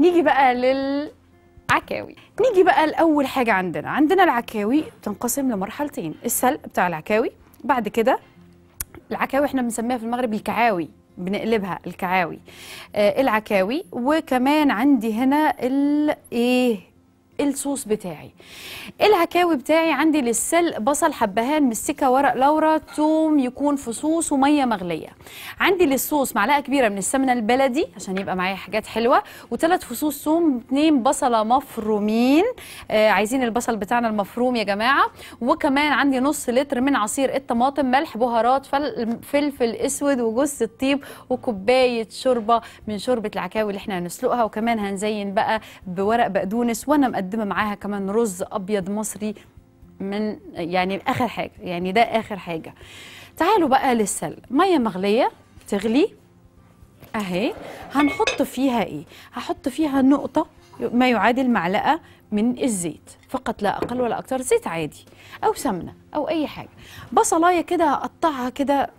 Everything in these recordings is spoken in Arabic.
نيجي بقى للعكاوي نيجي بقى لاول حاجه عندنا عندنا العكاوي بتنقسم لمرحلتين السلق بتاع العكاوي بعد كده العكاوي احنا بنسميها في المغرب الكعاوي بنقلبها الكعاوي آه العكاوي وكمان عندي هنا الايه الصوص بتاعي إيه العكاوي بتاعي عندي للسلق بصل حبهان مستكه ورق لورا توم يكون فصوص وميه مغليه عندي للصوص معلقه كبيره من السمنه البلدي عشان يبقى معايا حاجات حلوه وثلاث فصوص ثوم اثنين بصله مفرومين آه عايزين البصل بتاعنا المفروم يا جماعه وكمان عندي نص لتر من عصير الطماطم ملح بهارات فلفل اسود وجوز الطيب وكوبايه شوربه من شوربه العكاوي اللي احنا هنسلقها وكمان هنزين بقى بورق بقدونس وانا مقدمه مقدمه معاها كمان رز ابيض مصري من يعني اخر حاجه يعني ده اخر حاجه تعالوا بقى للسل ميه مغليه تغلي اهي هنحط فيها ايه هحط فيها نقطه ما يعادل معلقه من الزيت فقط لا اقل ولا اكتر زيت عادي او سمنه او اي حاجه بصلايه كده هقطعها كده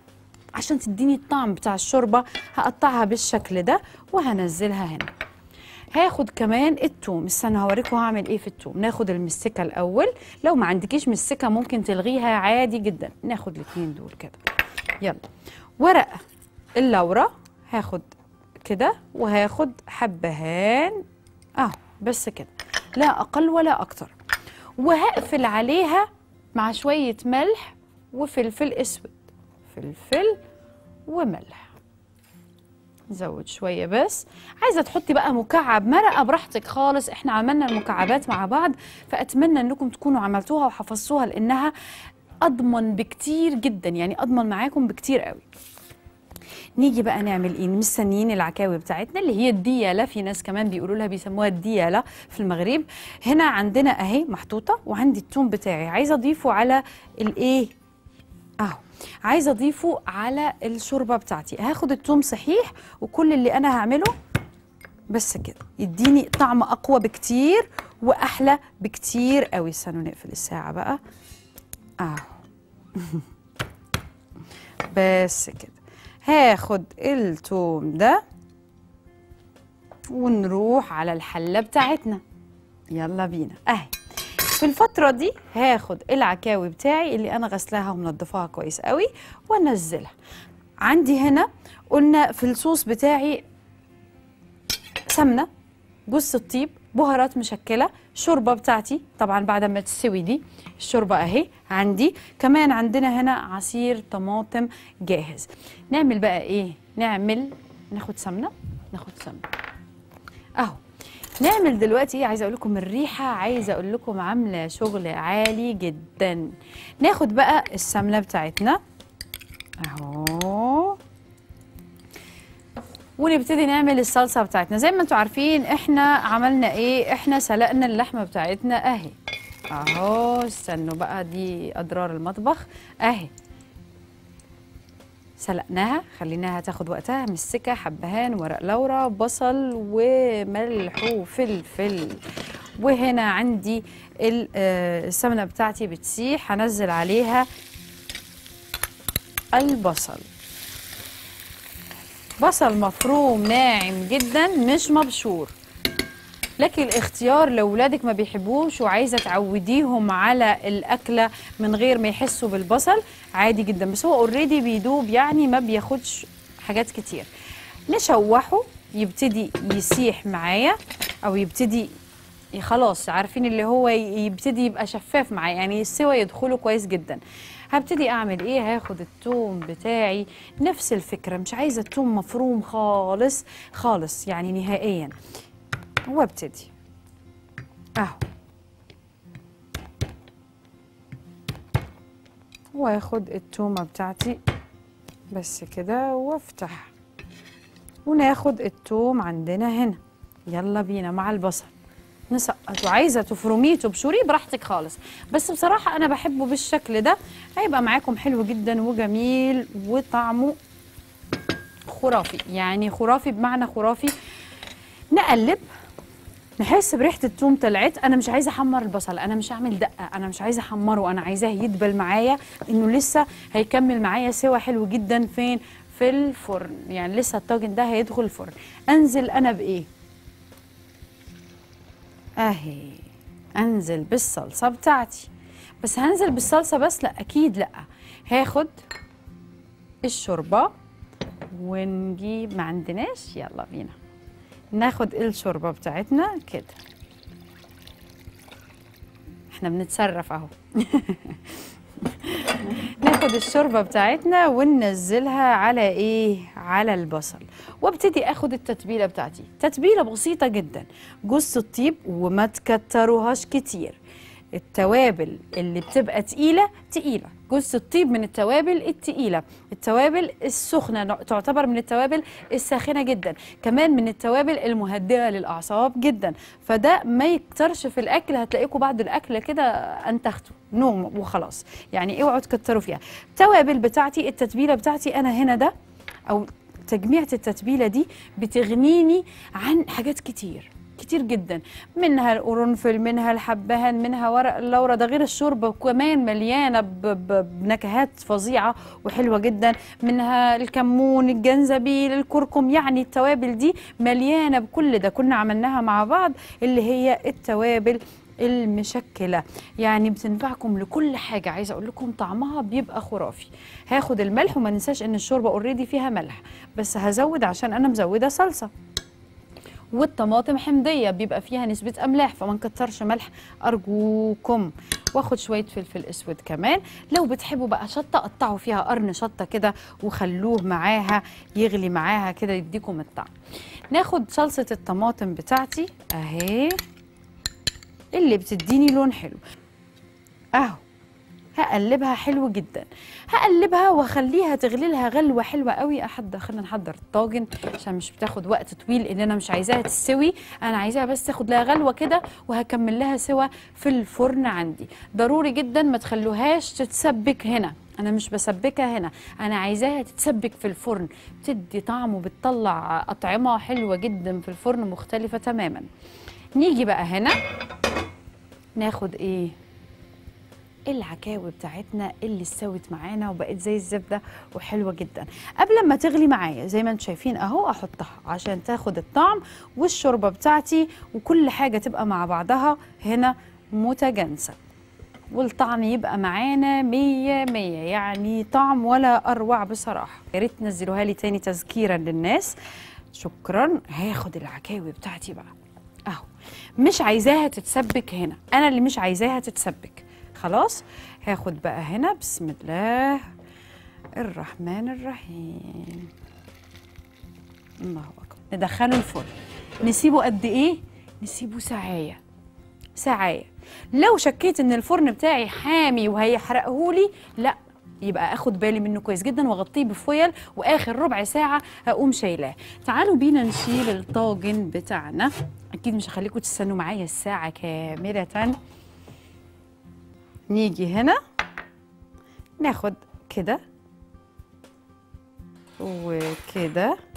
عشان تديني الطعم بتاع الشوربه هقطعها بالشكل ده وهنزلها هنا هاخد كمان التوم استنى هوريكم هعمل ايه في التوم ناخد المسكه الاول لو ما عندكيش مسكه ممكن تلغيها عادي جدا ناخد الاثنين دول كده يلا ورق اللورا هاخد كده وهاخد حبهان اهو بس كده لا اقل ولا اكتر وهقفل عليها مع شويه ملح وفلفل اسود فلفل وملح نزود شويه بس عايزه تحطي بقى مكعب مرقه براحتك خالص احنا عملنا المكعبات مع بعض فاتمنى انكم تكونوا عملتوها وحفظتوها لانها اضمن بكتير جدا يعني اضمن معاكم بكتير قوي نيجي بقى نعمل ايه مستنيين العكاوي بتاعتنا اللي هي الدياله في ناس كمان بيقولوا لها بيسموها الدياله في المغرب هنا عندنا اهي محطوطه وعندي التوم بتاعي عايزه اضيفه على الايه اهو عايزه اضيفه على الشوربه بتاعتي هاخد التوم صحيح وكل اللي انا هعمله بس كده يديني طعم اقوى بكتير واحلى بكتير قوي استنوا نقفل الساعه بقى اهو بس كده هاخد التوم ده ونروح على الحله بتاعتنا يلا بينا اهي في الفترة دي هاخد العكاوي بتاعي اللي أنا غسلاها ومنضفاها كويس قوي وانزلها عندي هنا قلنا في الصوص بتاعي سمنة جوز الطيب بهارات مشكله شوربه بتاعتي طبعا بعد ما تستوي دي الشوربه اهي عندي كمان عندنا هنا عصير طماطم جاهز نعمل بقى ايه نعمل ناخد سمنه ناخد سمنه اهو نعمل دلوقتي ايه عايزه اقول لكم الريحه عايزه اقول لكم عامله شغل عالي جدا ناخد بقى السمنه بتاعتنا اهو ونبتدي نعمل الصلصه بتاعتنا زي ما انتم عارفين احنا عملنا ايه احنا سلقنا اللحمه بتاعتنا اهي اهو استنوا بقى دي اضرار المطبخ اهي سلقناها خليناها تاخد وقتها من السكه حبهان ورق لورا بصل وملح وفلفل وهنا عندي آه، السمنه بتاعتي بتسيح هنزل عليها البصل بصل مفروم ناعم جدا مش مبشور لك الاختيار لو ولادك ما بيحبوش وعايزه تعوديهم على الاكله من غير ما يحسوا بالبصل عادي جدا بس هو اوريدي بيدوب يعني ما بياخدش حاجات كتير نشوحه يبتدي يسيح معايا او يبتدي خلاص عارفين اللي هو يبتدي يبقى شفاف معايا يعني السوى يدخله كويس جدا هبتدي اعمل ايه هاخد التوم بتاعي نفس الفكره مش عايزه التوم مفروم خالص خالص يعني نهائيا وابتدي اهو واخد التومة بتاعتي بس كده وافتح وناخد التوم عندنا هنا يلا بينا مع البصل نسقطه عايزه تفرميه تبشريه براحتك خالص بس بصراحه انا بحبه بالشكل ده هيبقى معاكم حلو جدا وجميل وطعمه خرافي يعني خرافي بمعنى خرافي نقلب نحس بريحه الثوم طلعت انا مش عايزه احمر البصل انا مش هعمل دقه انا مش عايزه احمره انا عايزاه يدبل معايا انه لسه هيكمل معايا سوا حلو جدا فين في الفرن يعني لسه الطاجن ده هيدخل الفرن انزل انا بايه اهي انزل بالصلصه بتاعتي بس هنزل بالصلصه بس لا اكيد لا هاخد الشوربه ونجيب ما عندناش يلا بينا ناخد الشوربه بتاعتنا كده احنا بنتصرف اهو ناخد الشوربه بتاعتنا وننزلها على ايه على البصل وابتدي اخد التتبيله بتاعتي تتبيله بسيطه جدا جوز الطيب وما تكتروهاش كتير التوابل اللي بتبقى تقيلة تقيلة جزء الطيب من التوابل التقيلة التوابل السخنة تعتبر من التوابل الساخنة جدا كمان من التوابل المهدئة للأعصاب جدا فده ما يكترش في الأكل هتلاقيكوا بعد الأكل كده أنتختوا نوم وخلاص يعني اوعوا تكتروا فيها التوابل بتاعتي التتبيلة بتاعتي أنا هنا ده أو تجميعة التتبيلة دي بتغنيني عن حاجات كتير كتير جدا منها القرنفل منها الحبهان منها ورق اللورة ده غير الشوربة كمان مليانة بنكهات فظيعة وحلوة جدا منها الكمون الجنزبيل الكركم يعني التوابل دي مليانة بكل ده كنا عملناها مع بعض اللي هي التوابل المشكله يعني بتنفعكم لكل حاجه عايزه اقول لكم طعمها بيبقى خرافي هاخد الملح وما ننساش ان الشوربه اوريدي فيها ملح بس هزود عشان انا مزوده صلصه والطماطم حمضيه بيبقى فيها نسبه املاح فما نكترش ملح ارجوكم واخد شويه فلفل اسود كمان لو بتحبوا بقى شطه قطعوا فيها قرن شطه كده وخلوه معاها يغلي معاها كده يديكم الطعم ناخد صلصه الطماطم بتاعتي اهي اللي بتديني لون حلو اهو هقلبها حلو جدا هقلبها واخليها تغلي لها غلوه حلوه قوي احضر خلينا نحضر الطاجن عشان مش بتاخد وقت طويل ان انا مش عايزاها تستوي انا عايزاها بس تاخد لها غلوه كده وهكمل لها سوا في الفرن عندي ضروري جدا ما تخلوهاش تتسبك هنا انا مش بسبكها هنا انا عايزاها تتسبك في الفرن بتدي طعم وبتطلع اطعمه حلوه جدا في الفرن مختلفه تماما نيجي بقى هنا ناخد ايه العكاوي بتاعتنا اللي استوت معانا وبقت زي الزبده وحلوه جدا قبل ما تغلي معايا زي ما انتم شايفين اهو احطها عشان تاخد الطعم والشوربه بتاعتي وكل حاجه تبقى مع بعضها هنا متجانسه والطعم يبقى معانا مية مية يعني طعم ولا أروع بصراحة يا ريت تنزلوها لي تاني تذكيرا للناس شكرا هاخد العكاوي بتاعتي بقى اهو مش عايزاها تتسبك هنا انا اللي مش عايزاها تتسبك خلاص هاخد بقى هنا بسم الله الرحمن الرحيم الله اكبر ندخله الفرن نسيبه قد ايه نسيبه ساعيه ساعيه لو شكيت ان الفرن بتاعي حامي وهيحرقهولي لا يبقى اخد بالي منه كويس جدا واغطيه بفويل واخر ربع ساعه هقوم شايلاه تعالوا بينا نشيل الطاجن بتاعنا اكيد مش هخليكم تستنوا معايا الساعه كامله نيجي هنا ناخد كده وكده